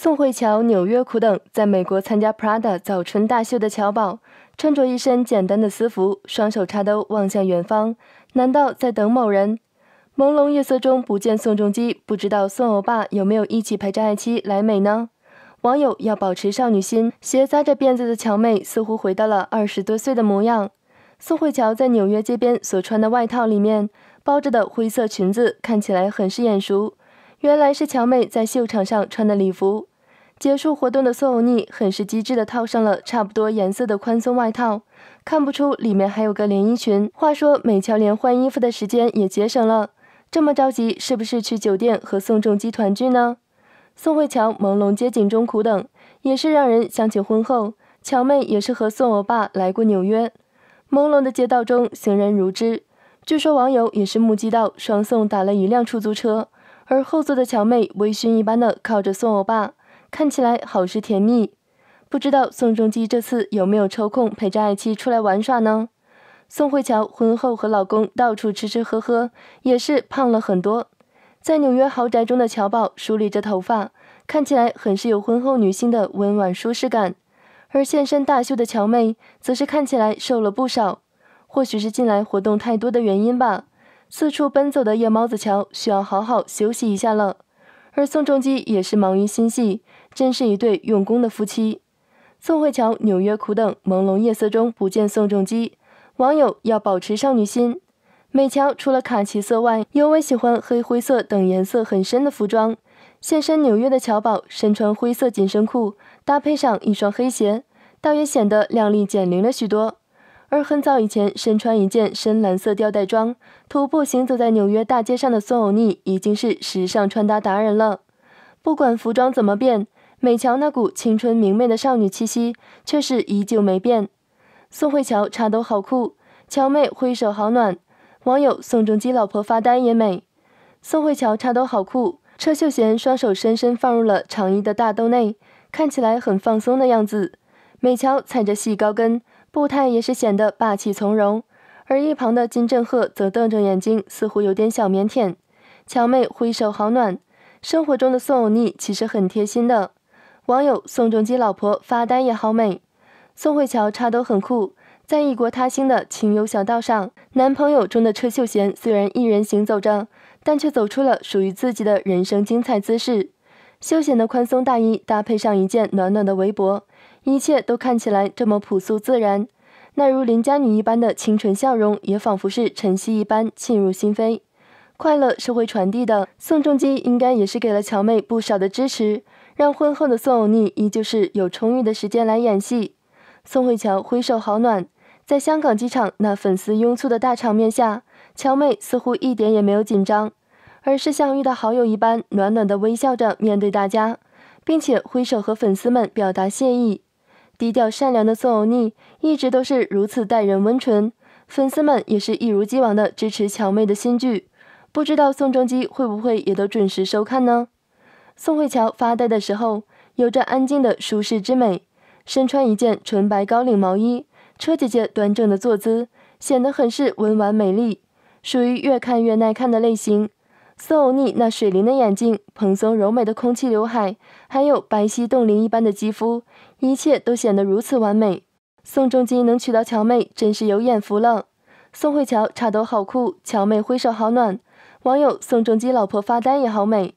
宋慧乔纽约苦等，在美国参加 Prada 早春大秀的乔宝，穿着一身简单的私服，双手插兜望向远方，难道在等某人？朦胧夜色中不见宋仲基，不知道宋欧巴有没有一起陪着爱妻来美呢？网友要保持少女心，斜扎着辫子的乔妹似乎回到了二十多岁的模样。宋慧乔在纽约街边所穿的外套里面包着的灰色裙子，看起来很是眼熟。原来是乔妹在秀场上穿的礼服。结束活动的宋欧尼很是机智地套上了差不多颜色的宽松外套，看不出里面还有个连衣裙。话说美乔连换衣服的时间也节省了，这么着急是不是去酒店和宋仲基团聚呢？宋慧乔朦胧街景中苦等，也是让人想起婚后乔妹也是和宋欧巴来过纽约。朦胧的街道中行人如织，据说网友也是目击到双宋打了一辆出租车。而后座的乔妹微醺一般的靠着宋欧巴，看起来好是甜蜜。不知道宋仲基这次有没有抽空陪着爱妻出来玩耍呢？宋慧乔婚后和老公到处吃吃喝喝，也是胖了很多。在纽约豪宅中的乔宝梳理着头发，看起来很是有婚后女性的温婉舒适感。而现身大秀的乔妹则是看起来瘦了不少，或许是近来活动太多的原因吧。四处奔走的夜猫子乔需要好好休息一下了，而宋仲基也是忙于心细，真是一对用功的夫妻。宋慧乔纽约苦等，朦胧夜色中不见宋仲基。网友要保持少女心。美乔除了卡其色外，尤为喜欢黑灰色等颜色很深的服装。现身纽约的乔宝身穿灰色紧身裤，搭配上一双黑鞋，倒也显得靓丽减龄了许多。而很早以前，身穿一件深蓝色吊带装，徒步行走在纽约大街上的宋欧尼已经是时尚穿搭达人了。不管服装怎么变，美乔那股青春明媚的少女气息却是依旧没变。宋慧乔插兜好酷，乔妹挥手好暖。网友：宋仲基老婆发呆也美。宋慧乔插兜好酷，车秀贤双手深深放入了长衣的大兜内，看起来很放松的样子。美乔踩着细高跟。步态也是显得霸气从容，而一旁的金振赫则瞪着眼睛，似乎有点小腼腆。乔妹挥手好暖，生活中的宋恩利其实很贴心的。网友宋仲基老婆发呆也好美，宋慧乔插兜很酷。在异国他乡的情有小道上，男朋友中的车秀贤虽然一人行走着，但却走出了属于自己的人生精彩姿势。休闲的宽松大衣搭配上一件暖暖的围脖。一切都看起来这么朴素自然，那如邻家女一般的清纯笑容，也仿佛是晨曦一般沁入心扉。快乐是会传递的，宋仲基应该也是给了乔妹不少的支持，让婚后的宋有妮依旧是有充裕的时间来演戏。宋慧乔挥手好暖，在香港机场那粉丝拥簇的大场面下，乔妹似乎一点也没有紧张，而是像遇到好友一般暖暖的微笑着面对大家，并且挥手和粉丝们表达谢意。低调善良的宋欧尼一直都是如此待人温纯，粉丝们也是一如既往的支持乔妹的新剧，不知道宋仲基会不会也都准时收看呢？宋慧乔发呆的时候，有着安静的舒适之美，身穿一件纯白高领毛衣，车姐姐端正的坐姿显得很是文婉美丽，属于越看越耐看的类型。宋偶那水灵的眼睛、蓬松柔美的空气刘海，还有白皙冻龄一般的肌肤，一切都显得如此完美。宋仲基能娶到乔妹，真是有眼福了。宋慧乔插兜好酷，乔妹挥手好暖。网友：宋仲基老婆发呆也好美。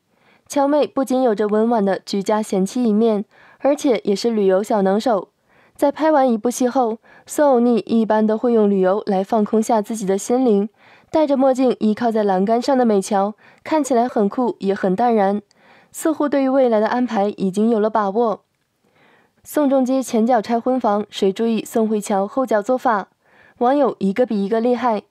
乔妹不仅有着温婉的居家贤妻一面，而且也是旅游小能手。在拍完一部戏后，宋欧尼一般都会用旅游来放空下自己的心灵。戴着墨镜、依靠在栏杆上的美乔看起来很酷，也很淡然，似乎对于未来的安排已经有了把握。宋仲基前脚拆婚房，谁注意宋慧乔后脚做法？网友一个比一个厉害。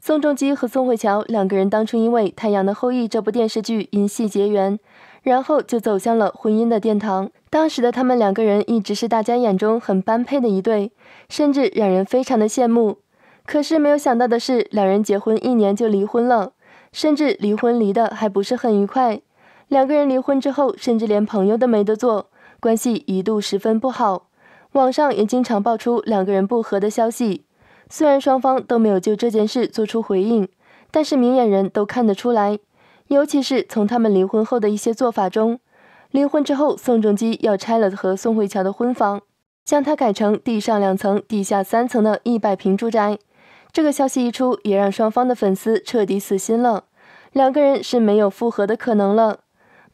宋仲基和宋慧乔两个人当初因为《太阳的后裔》这部电视剧因戏结缘，然后就走向了婚姻的殿堂。当时的他们两个人一直是大家眼中很般配的一对，甚至让人非常的羡慕。可是没有想到的是，两人结婚一年就离婚了，甚至离婚离的还不是很愉快。两个人离婚之后，甚至连朋友都没得做，关系一度十分不好。网上也经常爆出两个人不和的消息。虽然双方都没有就这件事做出回应，但是明眼人都看得出来，尤其是从他们离婚后的一些做法中。离婚之后，宋仲基要拆了和宋慧乔的婚房，将它改成地上两层、地下三层的一百平住宅。这个消息一出，也让双方的粉丝彻底死心了，两个人是没有复合的可能了。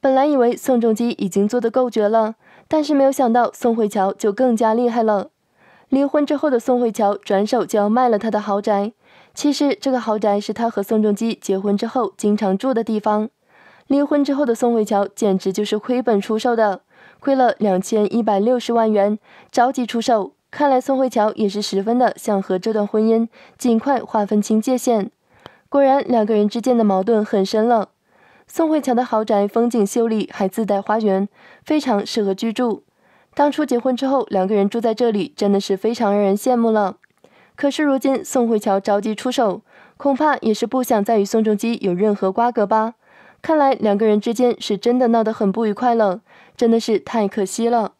本来以为宋仲基已经做得够绝了，但是没有想到宋慧乔就更加厉害了。离婚之后的宋慧乔转手就要卖了他的豪宅，其实这个豪宅是他和宋仲基结婚之后经常住的地方。离婚之后的宋慧乔简直就是亏本出售的，亏了两千一百六十万元，着急出售。看来宋慧乔也是十分的想和这段婚姻尽快划分清界限。果然，两个人之间的矛盾很深了。宋慧乔的豪宅风景秀丽，还自带花园，非常适合居住。当初结婚之后，两个人住在这里真的是非常让人羡慕了。可是如今，宋慧乔着急出手，恐怕也是不想再与宋仲基有任何瓜葛吧？看来两个人之间是真的闹得很不愉快了，真的是太可惜了。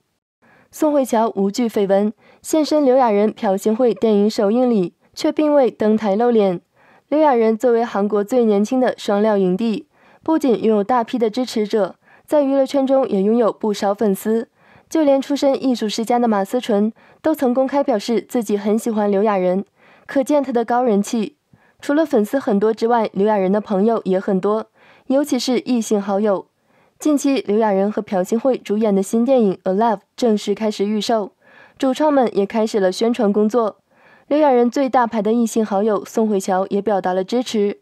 宋慧乔无惧绯闻。现身刘亚仁、朴信惠电影首映礼，却并未登台露脸。刘亚仁作为韩国最年轻的双料影帝，不仅拥有大批的支持者，在娱乐圈中也拥有不少粉丝。就连出身艺术世家的马思纯，都曾公开表示自己很喜欢刘亚仁，可见他的高人气。除了粉丝很多之外，刘亚仁的朋友也很多，尤其是异性好友。近期，刘亚仁和朴信惠主演的新电影《A l i v e 正式开始预售。主创们也开始了宣传工作。刘亚仁最大牌的异性好友宋慧乔也表达了支持。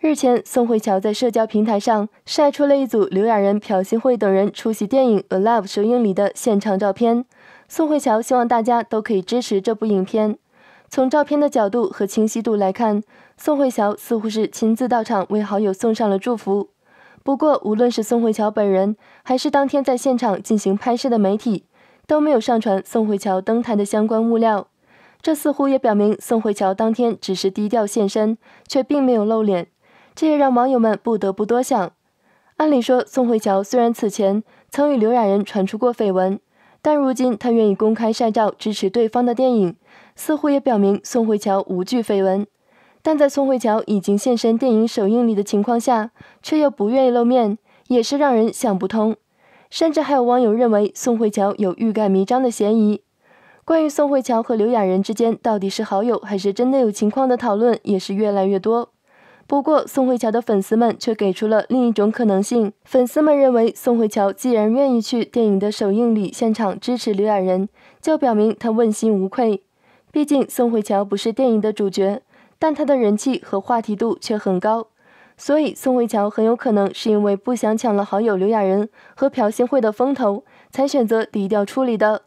日前，宋慧乔在社交平台上晒出了一组刘亚仁、朴信惠等人出席电影《Alive》首映礼的现场照片。宋慧乔希望大家都可以支持这部影片。从照片的角度和清晰度来看，宋慧乔似乎是亲自到场为好友送上了祝福。不过，无论是宋慧乔本人，还是当天在现场进行拍摄的媒体。都没有上传宋慧乔登台的相关物料，这似乎也表明宋慧乔当天只是低调现身，却并没有露脸。这也让网友们不得不多想。按理说，宋慧乔虽然此前曾与刘亚仁传出过绯闻，但如今她愿意公开晒照支持对方的电影，似乎也表明宋慧乔无惧绯闻。但在宋慧乔已经现身电影首映礼的情况下，却又不愿意露面，也是让人想不通。甚至还有网友认为宋慧乔有欲盖弥彰的嫌疑。关于宋慧乔和刘亚仁之间到底是好友还是真的有情况的讨论也是越来越多。不过，宋慧乔的粉丝们却给出了另一种可能性。粉丝们认为，宋慧乔既然愿意去电影的首映礼现场支持刘亚仁，就表明她问心无愧。毕竟，宋慧乔不是电影的主角，但她的人气和话题度却很高。所以宋慧乔很有可能是因为不想抢了好友刘亚仁和朴信惠的风头，才选择低调处理的。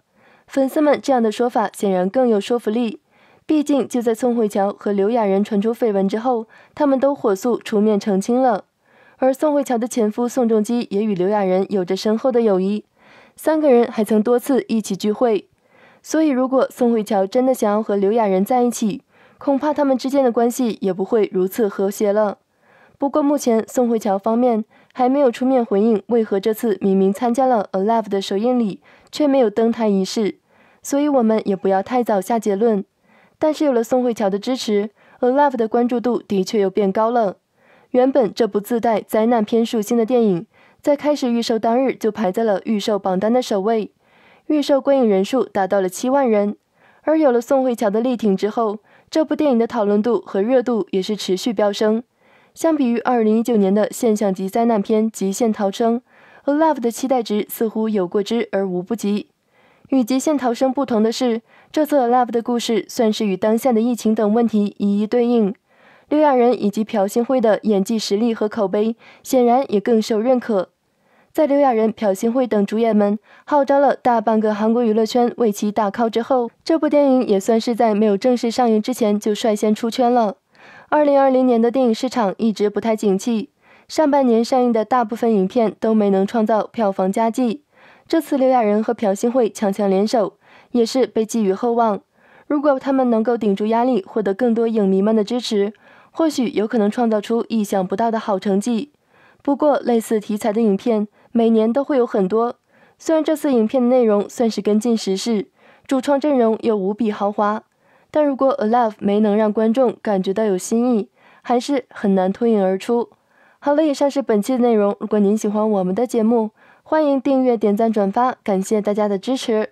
粉丝们这样的说法显然更有说服力。毕竟就在宋慧乔和刘亚仁传出绯闻之后，他们都火速出面澄清了。而宋慧乔的前夫宋仲基也与刘亚仁有着深厚的友谊，三个人还曾多次一起聚会。所以如果宋慧乔真的想要和刘亚仁在一起，恐怕他们之间的关系也不会如此和谐了。不过，目前宋慧乔方面还没有出面回应，为何这次明明参加了《A l i v e 的首映礼，却没有登台仪式。所以，我们也不要太早下结论。但是，有了宋慧乔的支持，《A l i v e 的关注度的确又变高了。原本这部自带灾难片属性的电影，在开始预售当日就排在了预售榜单的首位，预售观影人数达到了七万人。而有了宋慧乔的力挺之后，这部电影的讨论度和热度也是持续飙升。相比于二零一九年的现象级灾难片《极限逃生》，《Alive》的期待值似乎有过之而无不及。与《极限逃生》不同的是，这次《Alive》的故事算是与当下的疫情等问题一一对应。刘亚仁以及朴信惠的演技实力和口碑显然也更受认可。在刘亚仁、朴信惠等主演们号召了大半个韩国娱乐圈为其打 call 之后，这部电影也算是在没有正式上映之前就率先出圈了。二零二零年的电影市场一直不太景气，上半年上映的大部分影片都没能创造票房佳绩。这次刘亚仁和朴信惠强强联手，也是被寄予厚望。如果他们能够顶住压力，获得更多影迷们的支持，或许有可能创造出意想不到的好成绩。不过，类似题材的影片每年都会有很多。虽然这次影片的内容算是跟进时事，主创阵容又无比豪华。但如果《Alive》没能让观众感觉到有新意，还是很难脱颖而出。好了，以上是本期的内容。如果您喜欢我们的节目，欢迎订阅、点赞、转发，感谢大家的支持。